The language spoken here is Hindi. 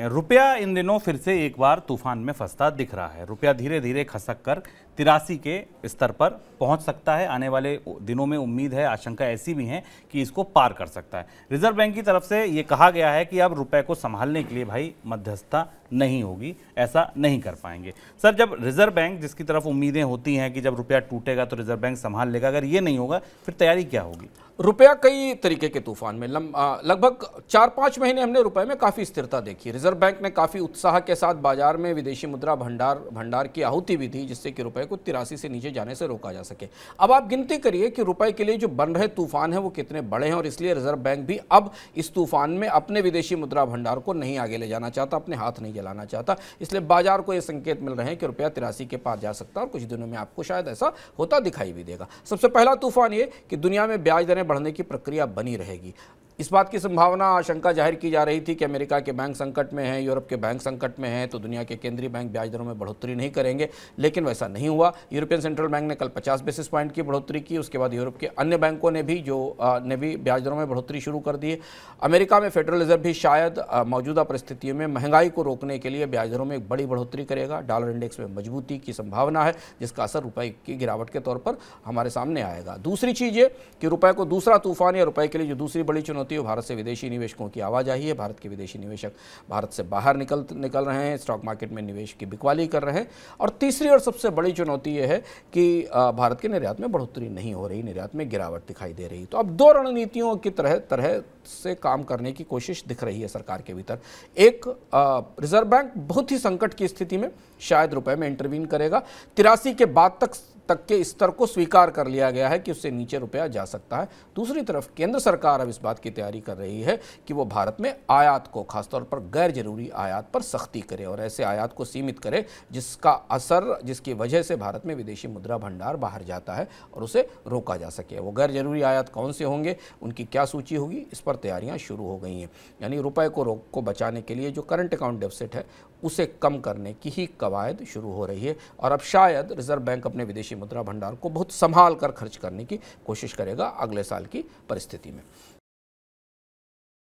रुपया इन दिनों फिर से एक बार तूफान में फंसता दिख रहा है रुपया धीरे धीरे खसक कर तिरासी के स्तर पर पहुंच सकता है आने वाले दिनों में उम्मीद है आशंका ऐसी भी है कि इसको पार कर सकता है रिजर्व बैंक की तरफ से ये कहा गया है कि अब रुपए को संभालने के लिए भाई मध्यस्थता नहीं होगी ऐसा नहीं कर पाएंगे सर जब रिजर्व बैंक जिसकी तरफ उम्मीदें होती हैं कि जब रुपया टूटेगा तो रिजर्व बैंक संभाल लेगा अगर ये नहीं होगा फिर तैयारी क्या होगी रुपया कई तरीके के तूफान में लगभग चार पाँच महीने हमने रुपये में काफ़ी स्थिरता देखी रिजर्व बैंक ने काफ़ी उत्साह के साथ बाजार में विदेशी मुद्रा भंडार भंडार की आहुति भी दी जिससे कि रुपए को तिरासी से नीचे जाने से रोका जा सके अब आप गिनती करिए कि रुपए के लिए जो बन रहे तूफान हैं वो कितने बड़े हैं और इसलिए रिजर्व बैंक भी अब इस तूफान में अपने विदेशी मुद्रा भंडार को नहीं आगे ले जाना चाहता अपने हाथ नहीं जलाना चाहता इसलिए बाजार को ये संकेत मिल रहे हैं कि रुपया तिरासी के पार जा सकता है और कुछ दिनों में आपको शायद ऐसा होता दिखाई भी देगा सबसे पहला तूफान ये कि दुनिया में ब्याज दरें बढ़ने की प्रक्रिया बनी रहेगी इस बात की संभावना आशंका जाहिर की जा रही थी कि अमेरिका के बैंक संकट में हैं यूरोप के बैंक संकट में हैं तो दुनिया के केंद्रीय बैंक ब्याज दरों में बढ़ोतरी नहीं करेंगे लेकिन वैसा नहीं हुआ यूरोपियन सेंट्रल बैंक ने कल 50 बेसिस पॉइंट की बढ़ोतरी की उसके बाद यूरोप के अन्य बैंकों ने भी जो ने भी ब्याज दरों में बढ़ोतरी शुरू कर दी है अमेरिका में फेडरल रिजर्व भी शायद मौजूदा परिस्थितियों में महंगाई को रोकने के लिए ब्याज दरों में एक बड़ी बढ़ोतरी करेगा डॉलर इंडेक्स में मजबूती की संभावना है जिसका असर रुपये की गिरावट के तौर पर हमारे सामने आएगा दूसरी चीज़ ये कि रुपये को दूसरा तूफान या रुपये के लिए जो दूसरी बड़ी चुनौती होती है भारत से विदेशी निवेशकों की आवाजाही है भारत के विदेशी निवेशक भारत से बाहर निकल निकल रहे हैं स्टॉक मार्केट में निवेश की बिकवाली कर रहे हैं और तीसरी और सबसे बड़ी चुनौती यह है कि भारत के निर्यात में बढ़ोतरी नहीं हो रही निर्यात में गिरावट दिखाई दे रही तो अब दो रणनीतियों की तरह तरह से काम करने की कोशिश दिख रही है सरकार के भीतर एक रिजर्व बैंक बहुत ही संकट की स्थिति में शायद रुपए में इंटरवीन करेगा तिरासी के बाद तक तक के स्तर को स्वीकार कर लिया गया है कि उससे नीचे रुपया जा सकता है दूसरी तरफ केंद्र सरकार अब इस बात की तैयारी कर रही है कि वो भारत में आयात को खासतौर पर गैर जरूरी आयात पर सख्ती करे और ऐसे आयात को सीमित करे जिसका असर जिसकी वजह से भारत में विदेशी मुद्रा भंडार बाहर जाता है और उसे रोका जा सके वो गैर जरूरी आयात कौन से होंगे उनकी क्या सूची होगी इस पर पर तैयारियां शुरू हो गई हैं यानी रुपए को रोक को बचाने के लिए जो करंट अकाउंट डेफिसिट है उसे कम करने की ही कवायद शुरू हो रही है और अब शायद रिजर्व बैंक अपने विदेशी मुद्रा भंडार को बहुत संभाल कर खर्च करने की कोशिश करेगा अगले साल की परिस्थिति में